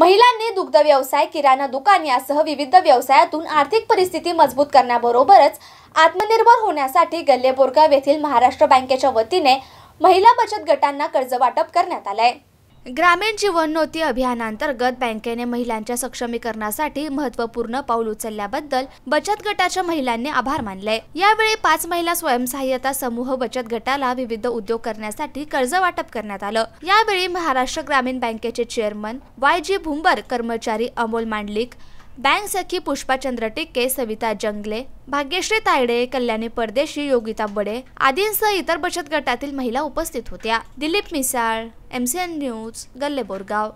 महिलांनी दुग्ध व्यवसाय किराणा दुकान यासह विविध व्यवसायातून आर्थिक परिस्थिती मजबूत करण्याबरोबरच आत्मनिर्भर होण्यासाठी गल्लेबोरगाव येथील महाराष्ट्र बँकेच्या वतीने महिला बचत गटांना कर्ज वाटप करण्यात आलंय ग्रामीण जीवनोती अभियानांतर्गत बँकेने महिलांच्या सक्षमीकरणासाठी महत्वपूर्ण पाऊल उचलल्याबद्दल बचत गटाच्या महिलांनी आभार मानले यावेळी पाच महिला स्वयंसहाय्यता समूह बचत गटाला विविध उद्योग करण्यासाठी कर्ज वाटप करण्यात आलं यावेळी महाराष्ट्र ग्रामीण बँकेचे चेअरमन वाय जी भुंबर कर्मचारी अमोल मांडलिक बँक सखी पुष्पाचंद्र टिक्के सविता जंगले भाग्यश्री तायडे कल्याणी परदेशी योगिता बडे आदींसह इतर बचत गटातील महिला उपस्थित होत्या दिलीप मिसाळ एमसीएन न्यूज गल्ले बोरगाव